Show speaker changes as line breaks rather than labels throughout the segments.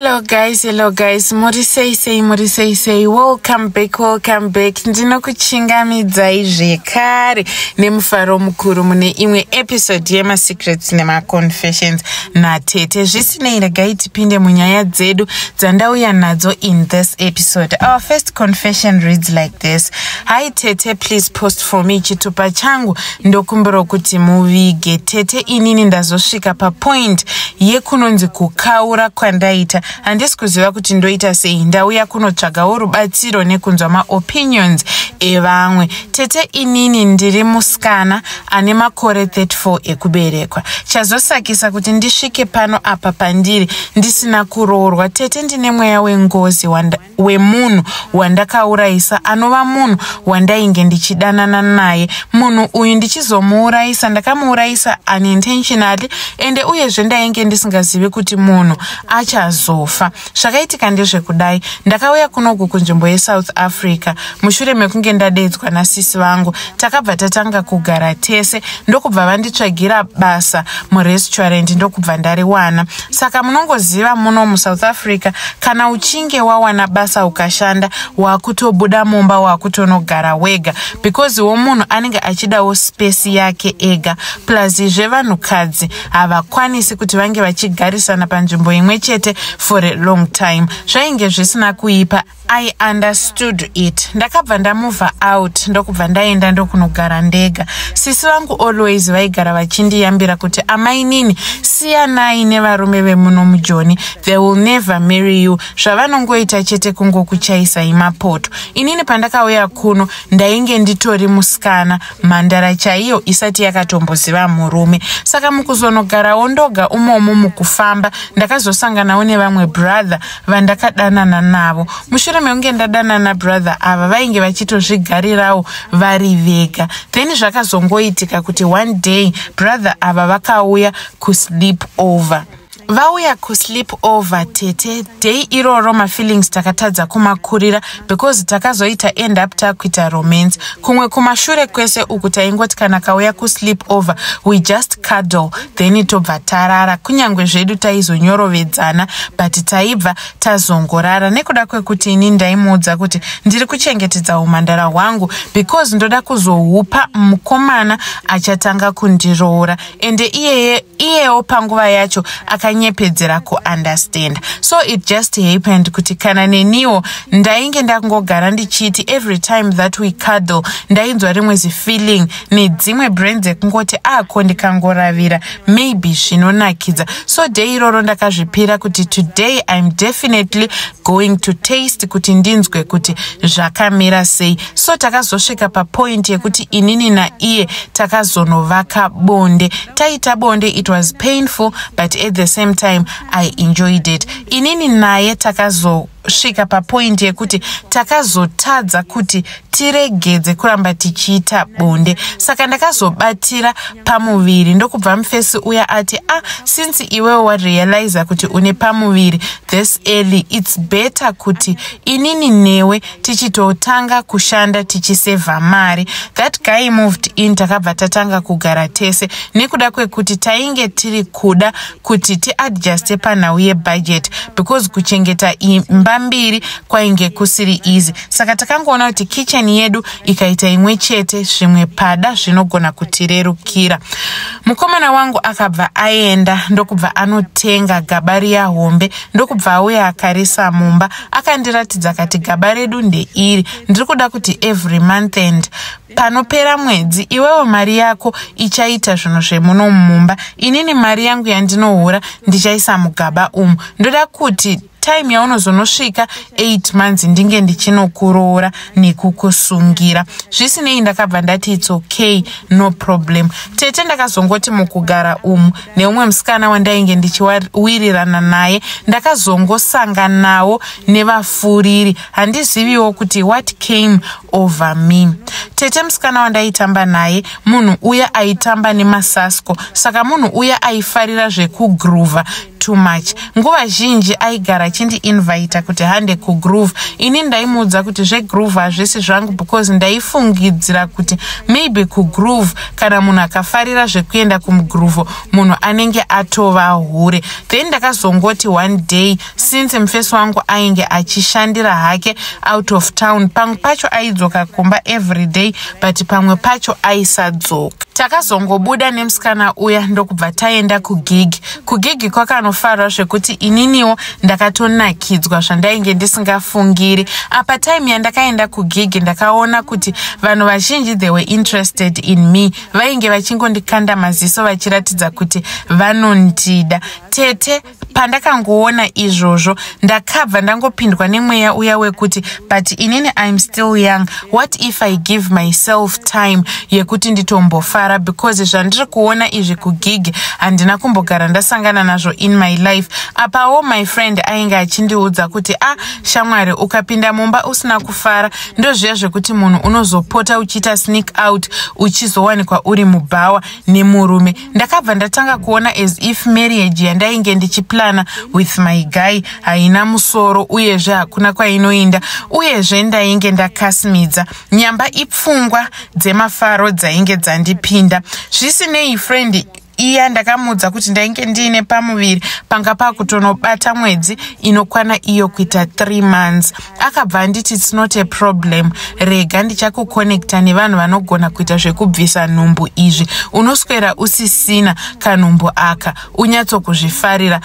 hello guys hello guys muri sei sei muri sei sei welcome back welcome back ndinokuchingamidzai zvekare nemufaro mukuru mune imwe episodi yemasecrets nemaconfessions natete zvisinei regai tipinde munyaya dzedu dzandauya nadzo in this episode our first confession reads like this hi tete please post for me chitupa changu ndokumbira kuti muvige tete inini ndazosvika papoint yekunonzi kukaura kwandaita handisi kuziva kuti ndoita sei ndauya kunotsvagawo rubatsiro nekunzwa maopinions evamwe tete inini ndiri musikana ane makore 34 ekuberekwa chazosakisa kuti ndisvike pano apa pandiri ndisina kuroorwa tete ndine mweya wengozi wemunhu wandakaurayisa anova munhu wandainge ndichidanana naye munhu uyu ndichizomuurayisa ndakamuurayisa unintentionally ende uyezve ndainge ndisingazivi kuti munhu achazo ndofa zvakaitika ndezvekudai ndakauya kunoku kunzvimbo yesouth africa mushure mekunge ndadeidzwa nasisi vangu takabva tatanga kugara tese ndokubva vanditsvagira basa murestaurend ndokubva ndariwana saka munongoziva muno musouth africa kana uchinge wawana basa ukashanda waakutobuda mumba waakutonogara wega because womunhu anenge achidawo spesi yake ega plus izvevanhukadzi havakwanisi kuti vange vachigarisana panzvimbo imwe chete for a long time zvainge zvisina kuipa i understood it ndakabva ndamuvha out ndokubva ndaenda ndokunogara ndega sisi vangu always vaigara vachindiyambira kuti amainini siyanai nevarume vemuno mujoni they will never marry you zvavanongoita chete kungokuchaisai mapoto inini pandakauya kuno ndainge nditori musikana mhandara chaiyo isati yakatomboziva murume saka mukuzonogarawo ndoga umomo mukufamba ndakazosanganawo nevamwe brother vandakadanana navo mushure mekunge ndadanana brother ava vainge vachitozvigarirawo vari vega then zvakazongoitika kuti one day brother ava vakauya kusdi sleep over vauya kuslip over tete dei iroro mafeelings takatadza kumakurira because takazoita end up takuita romance kumwe kumashure kwese uku taingoti kana kauya kuslip over we just cuddle then tobva tarara kunyange zvedu taizonyorovedzana but taibva tazongorara nekuda kwekuti ini ndaimuudza kuti ndiri kuchengetedza umandara hwangu because ndoda kuzohupa mukomana achatanga kundiroora ende iyeyeiyewo panguva yacho akanya ndonyepedzera kuunderstanda so it just happened kuti kana neniwo ndainge ndangogara ndichiti every time that we cuddle ndainzwa rimwe zifeeling nedzimwe brand dzekungoti ako ah, ndikangoravira maybe zvinonakidza so dhei iroro ndakazvipira kuti today iam definitely going to taste kuti ndinzwe kuti zvakamira sei so takazosvika papointi yekuti inini naiye takazonovaka bonde taita bonde it was painful but at the same same time i enjoyed it inini naye takazo tasvika papoindi yekuti takazotadza kuti tiregedze kuramba tichiita bonde saka ndakazobatira pamuviri ndokubva mufesi uya ati a ah, since iwewo warealiza kuti une pamuviri this early its better kuti inini newe tichitotanga kushanda tichisevha mari that guy moved in takabva tatanga kugara tese nekuda kwekuti tainge tiri kuda kuti tiadjaste panhau yebudget because kuchengeta imba mbiri kwainge kusiri izi saka takangoona kuti kicheni yedu ikaita imwe chete zvimwe pada zvinogona kutirerukira mukomana wangu akabva aenda ndokubva anotenga gaba riya hombe ndokubva auya akarisa mumba akandiratidza kati gaba redu ndeiri ndiri kuda kuti every month end panopera mwedzi iwewo mari yako ichaita zvinhu zvemuno mumumba inini mari yangu yandinohura ndichaisa mugaba umu ndoda kuti taimu yaunozonosvika 8 months ndinge ndichinokuroora nekukusungira zvisinei ndakabva ndati its ok no problem tete ndakazongoti mukugara umu neumwe musikana wandainge ndichiwirirana naye ndakazongosanganawo nevafuriri handizivi wo kuti what came over me tete musikana wandaitamba naye munhu uya aitamba nemasasco saka munhu uya aifarira zvekugrove too much nguva zhinji aigara achindiinvita kuti hande kugrove ini ndaimuudza kuti zvegrove hazvisi zvangu because ndaifungidzira kuti maybe kugrove kana munhu akafarira zvekuenda kumugrovo munhu anenge atova hure then ndakazongoti one day since mufesi wangu ainge achishandira hake out of town pamwe pacho aid achidzoka kumba everyday but pamwe pacho aisadzoka takazongobuda nemusikana uya ndokubva taenda kugigi kugigi kwakanofarwa zvekuti ininiwo ndakatonakidzwa zvandainge ndisingafungiri apa taime yandakaenda kugigi ndakaona kuti vanhu vazhinji they were interested in me vainge vachingondikanda maziso vachiratidza kuti vanondida tete pandakangoona izvozvo ndakabva ndangopindwa nemweya uya wekuti but inini iam still young what if i give myself time yekuti nditombofara because zvandiri kuona izvi kugigi handina kumbogara ndasangana nazvo in my life apawo my friend ainge achindiudza kuti a ah, shamwari ukapinda mumba usina kufara ndozviya zvekuti munhu unozopota uchiita sneak out uchizowanikwa uri mubhawa nemurume ndakabva ndatanga kuona as if marriage yandainge ndichiplana with my guy haina musoro uyezve hakuna kwainoinda uyezve ndainge ndakasmi kukurumidza nyamba ipfungwa dzemafaro dzainge dzandipinda zvisinei frendi iya ndakamuudza kuti ndainge ndiine pamuviri panga pakutonobata mwedzi inokwana iyo kuita 3 months akabva anditi its not aproblem rega ndichakukonekta nevanhu vanogona kuita zvekubvisa nhumbu izvi unoswera usisina kanhumbu aka unyatsokuzvifarira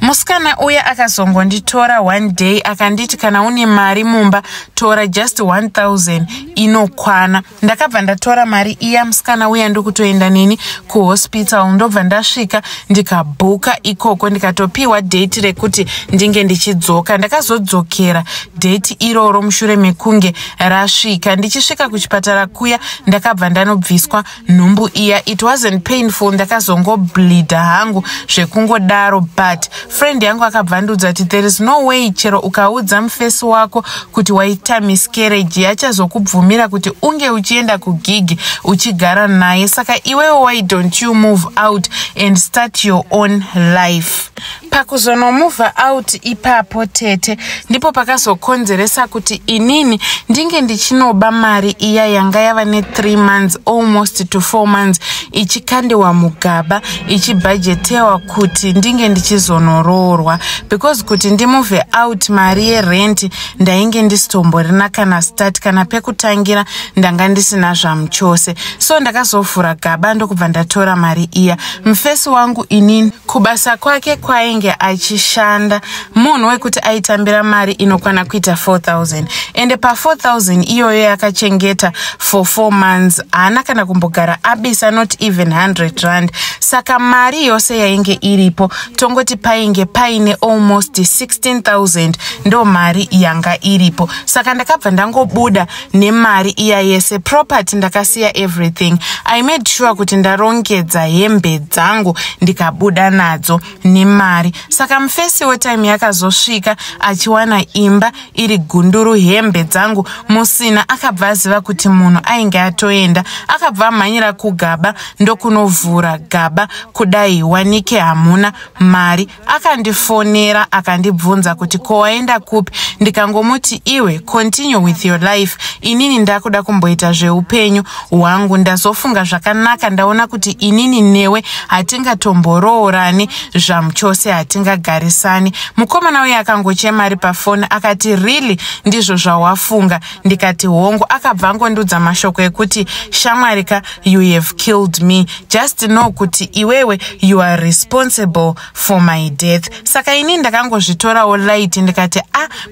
musikana uya akazongonditora one day akanditi kana une mari mumba tora just 1000 inokwana ndakabva ndatora mari iya musikana uya ndikutoenda neni kuhospital hotel ndobva ndasvika ndikabhuka ikoko ndikatopiwa dhaiti rekuti ndinge ndichidzoka ndakazodzokera dhaiti iroro mushure mekunge rasvika ndichisvika kuchipatara kuya ndakabva ndanobviswa nhumbu iya it wasn't painful ndakazongobleadha hangu zvekungodaro but friend yangu akabva andiudza kuti there is no way chero ukaudza mufesi wako kuti waita miscarrage yachazokubvumira kuti unge uchienda kugigi uchigara naye saka iwewe why don't you move out and start your own life pakuzonomuvha out ipapo tete ndipo pakazokonzeresa kuti inini ndinge ndichinoba mari iya yanga yava ne3 months almost to 4 months ichikandiwa mugaba ichibhajetewa kuti ndinge ndichizonororwa because kuti ndimuvhe out mari yerenti ndainge ndisitomborina kana start kana pekutangira ndanga ndisina zvamuchose so ndakazovhura gaba ndokubva ndatora mari iyi iya mufesi wangu inini kubasa kwake kwainge achishanda munhu wekuti aitambira mari inokwana kuita 4000 ende pa4000 iyoyo yakachengeta for 4 months haana kana kumbogara abisa not even 100 rand saka mari yose yainge iripo tongoti painge paine almost 16000 ndo mari yanga iripo saka ndakabva ndangobuda nemari iya yese property ndakasiya everything i made sure kuti ndarongedza hem hembe dzangu ndikabuda nadzo nemari saka mufesiwo time yakazosvika achiwana imba iri gunduru hembe dzangu musina akabva aziva kuti munhu ainge atoenda akabva amhanyira kugaba ndokunovhura gaba kudai wanike hamuna mari akandifonera akandibvunza kuti ko waenda kupi ndikangomuti iwe continue with your life inini ndakuda kumboita zveupenyu hwangu ndazofunga zvakanaka ndaona kuti inini newe hatingatomboroorani zvamuchose hatingagarisani mukomana uyo akangochema ari pafoni akati really ndizvo zvawafunga ndikati hongu akabva angondudza mashoko ekuti shamwari ka you have killed me just know kuti iwewe you are responsible for my death saka ini ndakangozvitorawo light ndikati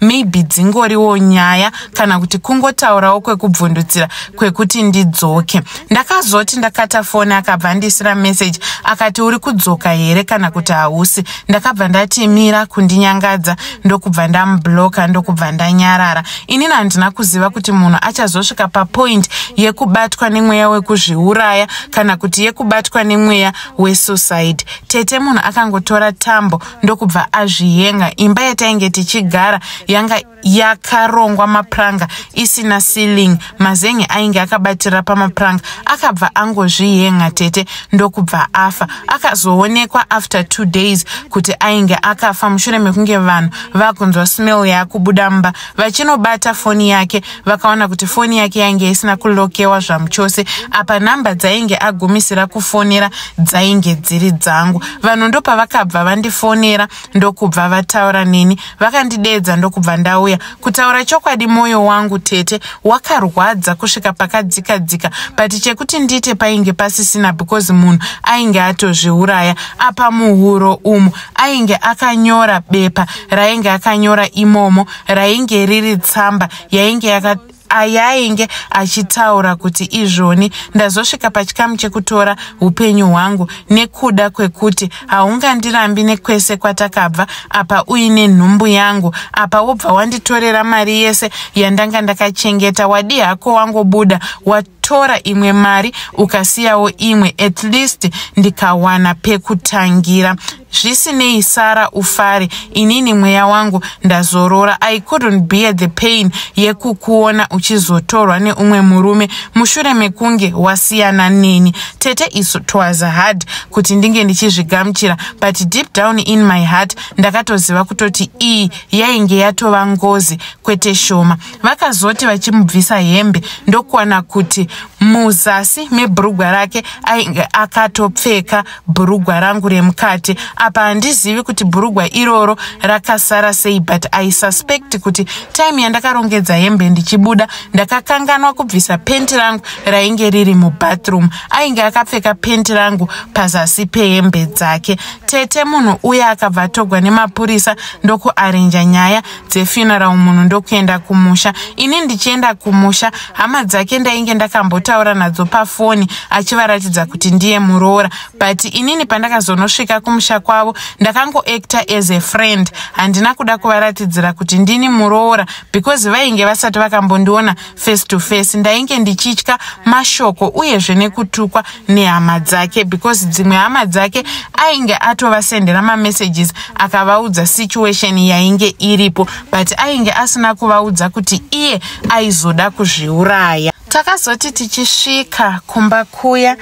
maybe dzingoriwo nyaya kana kuti kungotaurawo kwekubvundutsira kwekuti ndidzoke ndakazoti ndakata foni akabva andiisira meseji akati uri kudzoka here kana kuti hausi ndakabva ndatimira kundinyangadza ndokubva ndamubhloka ndokubva ndanyarara inini handina kuziva kuti munhu achazosvika papoindi yekubatwa nemweya wekuzviuraya kana kuti yekubatwa nemweya wesucide tete munhu akangotora tambo ndokubva azviyenga imba yatainge tichigara yanga yakarongwa mapuranga isina ceiling mazenge ainge akabatira pamapuranga akabva angozvihenga tete ndokubva afa akazoonekwa after two days kuti ainge akafa mushure mekunge vanhu vakunzwa smell yaakubuda mba vachinobata foni yake vakaona kuti foni yake yainge isina kulokewa zvamuchose apa namba dzainge agumisira kufonera dzainge dziri dzangu vanhu ndopavakabva vandifonera ndokubva vataura neni vakandideedza ndokubva ndauya kutaura chokwadi mwoyo wangu tete wakarwadza kusvika pakadzikadzika bati chekuti ndite painge pasisina because munhu ainge atozviuraya apa muhuro umu ainge akanyora bepa rainge akanyora imomo rainge riri tsamba yainge yakat ayainge achitaura kuti izvoni ndazosvika pachikamu chekutora upenyu hwangu nekuda kwekuti haungandirambi nekwese kwatakabva apa uine nhumbu yangu apa wobva wanditorera mari yese yandanga ndakachengeta wadi hako wangobuda watora imwe mari ukasiyawo imwe at least ndikawana pekutangira zvisinei sara ufare inini mweya wangu ndazorora i couldn't bear the pain yekukuona uchizotorwa neumwe murume mushure mekunge wasiyana neni tete isu twas hard kuti ndinge ndichizvigamuchira but deep down in my heart ndakatoziva kutoti iyi yainge yatova ngozi kwete shoma vakazoti vachimubvisa hembe ndokuwana kuti muzasi mebhurugwa rake ainge akatopfeka bhurugwa rangu remukati apa handizivi kuti bhurugwa iroro rakasara sei but aisuspect kuti taimu yandakarongedza hembe ndichibuda ndakakanganwa kubvisa pendi rangu rainge riri mubathroom ainge akapfeka pendi rangu pazasi pehembe dzake tete munhu uye akabva atogwa nemapurisa ndokuarenja nyaya dzefuneral munhu ndokuenda kumusha ini ndichienda kumusha hama dzake ndainge ndakambotaura nadzo pafoni achivaratidza kuti ndiye muroora but inini pandakazonosvika kumusha kwa kwavo ndakangoacta as a friend handina kuda kuvaratidzira kuti ndini muroora because vainge vasati vakambondiona face to face ndainge ndichitya mashoko uyezve nekutukwa nehama dzake because dzimwe hama dzake ainge atovasendera mamessages akavaudza situation yainge iripo but ainge asina kuvaudza kuti iye aizoda kuzviuraya takazoti tichisvika kumba kuya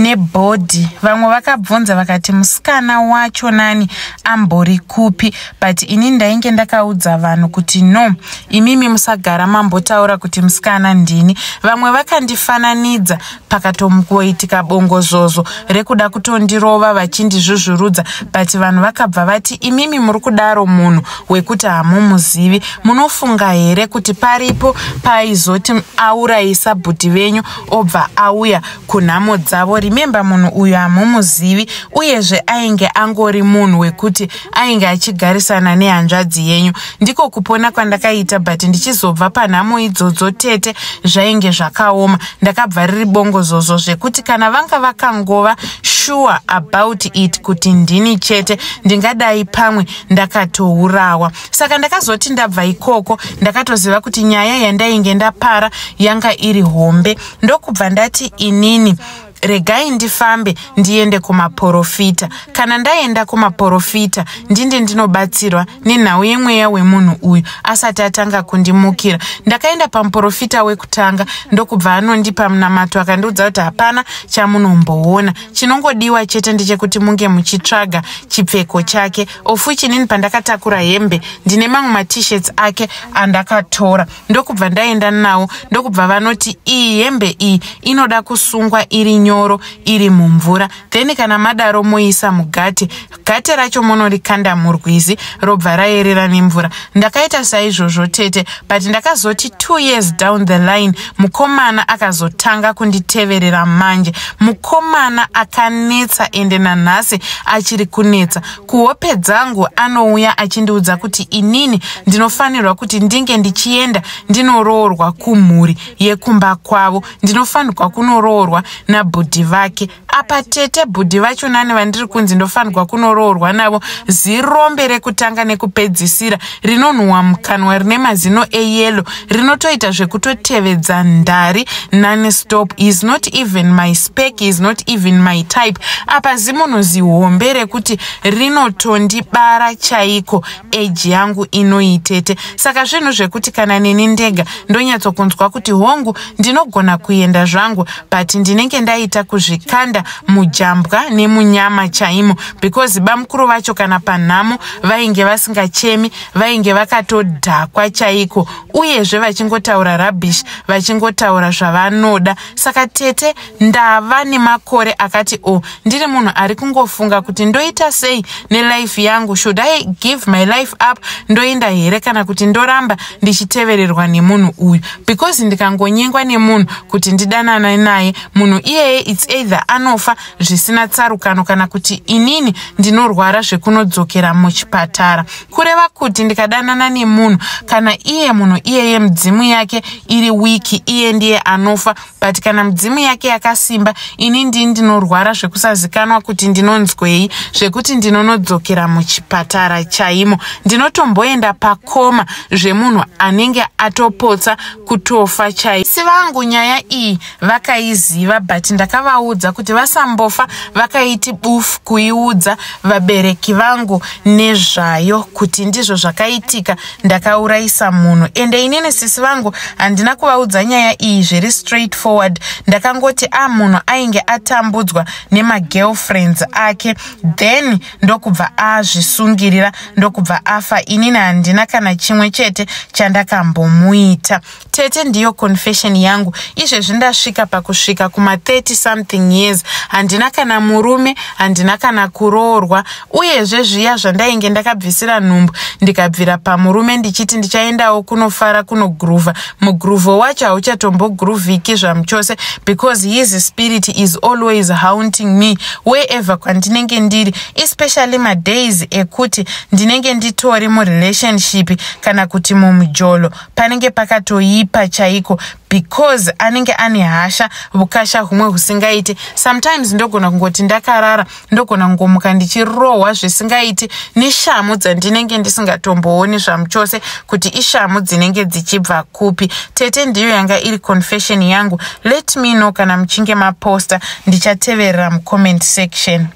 nebhodhi vamwe vakabvunza vakati musikana wacho nani ambori kupi but ini ndainge ndakaudza vanhu kuti no imimi musagara mambotaura kuti musikana ndini vamwe vakandifananidza pakatomkoitika bongozvozvo rekuda kutondirova vachindizvizvurudza but vanhu vakabva vati imimi muri kudaro munhu wekuti hamumuzivi munofunga here kuti paripo paizoti aurayisa bhuti venyu obva auya kunhamo dzavo ri remembe munhu uyo hamumuzivi uyezve ainge angori munhu wekuti ainge achigarisana nehanzvadzi yenyu ndiko kupona kwandakaita but ndichizobva panhamo idzodzo tete zvainge zvakaoma ndakabva riri bongo zozo zvekuti kana vanga vakangova shure about it kuti ndini chete ndingadai pamwe ndakatourawa saka ndakazoti ndabva ikoko ndakatoziva kuti nyaya yandainge ndapara yanga iri hombe ndokubva ndati inini regai ndifambe ndiende kumaprofita kana ndaenda kumaprofita ndinde ndinobatsirwa nenhau yemweya wemunhu uyu asati atanga kundimukira ndakaenda pamuprofita wekutanga ndokubva anondipa munamato akandiudza kuti hapana chamunomboona chinongodiwa chete ndechekuti munge muchitsvaga chipfeko chake ofu chinini pandakatakura hembe ndine mamwe matishets ake andakatora ndokubva ndaenda nawo ndokubva vanoti iyi hembe iyi inoda kusungwa iri nyo nyoro iri mumvura then kana madaro moisa mugate gate racho munorikanda murwizi robva raerera nemvura ndakaita saizvozvo tete but ndakazoti two years down the line mukomana akazotanga kunditeverera manje mukomana akanetsa ende nanhasi achiri kunetsa kuhope dzangu anouya achindiudza kuti inini ndinofanirwa kuti ndinge ndichienda ndinoroorwa kumhuri yekumba kwavo ndinofanirwa kunoroorwa nab nabhudhi vake apa tete bhudhi vachona nevandiri kunzi ndofanirwa kunoroorwa navo zirombe rekutanga nekupedzisira rinonhuhwa mukanwa rine mazino eyelo rinotoita zvekutotevedza ndari nanestop is not even my spek is not even my type apa zimunhuzi hombe rekuti rinotondibara chaiko eji yangu inoi tete saka zvinhu zvekuti kana neni ndega ndonyatsokunzwa kuti hongu ndinogona kuenda zvangu but ndinenge ndai vachiita kuzvikanda mujambwa nemunyama chaimo because bamukuru vacho kana panhamo vainge vasingachemi vainge vakatodhakwa chaiko uyezve vachingotaura rabish vachingotaura zvavanoda saka tete ndava nemakore akati o oh, ndiri munhu ari kungofunga kuti ndoita sei nelife yangu should i give my life up ndoenda here kana kuti ndoramba ndichitevererwa nemunhu uyu because ndikangonyengwa nemunhu kuti ndidanane naye munhu iyeye its either anofa zvisina tsarukano kana kuti inini ndinorwara zvekunodzokera muchipatara kureva kuti ndikadanana nemunhu kana iye munhu iyeye mudzimu yake iri wiki iye ndiye anofa but kana mudzimu yake yakasimba ini ndii ndinorwara zvekusazikanwa kuti ndinonzwei zvekuti ndinonodzokera muchipatara chaimo ndinotomboenda pakoma zvemunhu anenge atopotsa kutofa chaisi vangu nyaya iyi vakaiziva but ndaka ndakavaudza kuti vasambofa vakaiti buf kuiudza vabereki vangu nezvayo kuti ndizvo zvakaitika ndakaurayisa munhu ende inini sisi vangu handina kuvaudza nyaya iyi zviri straight forward ndakangoti a ah, munhu ainge atambudzwa nemagirl friends ake then ndokubva azvisungirira ndokubva afa inini handina kana chimwe chete chandakambomuita tete ndiyo confession yangu izvezvi ndasvika pakusvika kuma30 something years handina kana murume handina kana kuroorwa uyezve zviya zvandainge ndakabvisira nhumbu ndikabvira pamurume ndichiti ndichaendawo kunofara kunogruvha mugruvho wacho hauchatombogruvhiki zvamuchose because his spirit is always haunting me wherever kwandinenge ndiri especially madays ekuti ndinenge nditori murelationship kana kuti mumujolo panenge pakatoipa chaiko because anenge ane hasha ukasha humwe husi zvisingaiti sometimes ndogona kungoti ndakarara ndogona kungomuka ndichirohwa zvisingaiti neshamu dzandinenge ndisingatombooni zvamuchose kuti ishamu dzinenge dzichibva kupi tete ndiyo yanga iri confession yangu let me know kana muchinge maposta ndichateverera mucomment section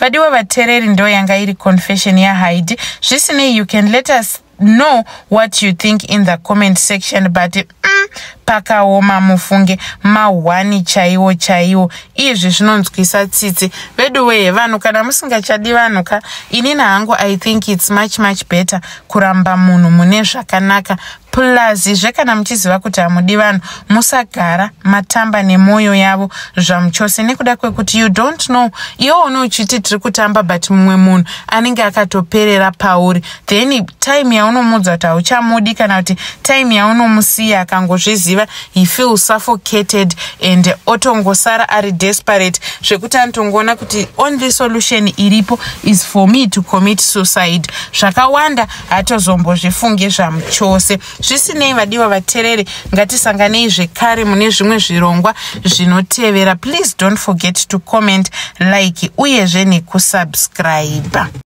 vadiwa vateereri ndo yanga iri confession yahaidi zvisinei you can let us know what you think in the comment section but mm, pakaoma mufunge mahwani chaiwo chaiwo izvi zvinonzwisa tsitsi vedu wehe vanhu kana musingachadi vanhu ka ini nehangu i think its much much better kuramba munhu mune zvakanaka purazi zvekana muchiziva kuti hamudi vanhu musagara matamba nemwoyo yavo zvamuchose nekuda kwekuti you don't know iwo uno uchiti tiri kutamba but mumwe munhu anenge akatoperera pauri then taimu yaunomudza kuti hauchamudi kana kuti taimu yaunomusiya akangozviziva ziva he feel suffocated and otongosara ari desperate zvekuti anotongoona kuti only solution iripo is for me to commit suicide zvakawanda hatozombozvifunge zvamuchose zvisinei vadiwa vateereri ngatisanganei zvekare mune zvimwe zvirongwa zvinotevera please don't forget to comment like uyezve nekusubscribe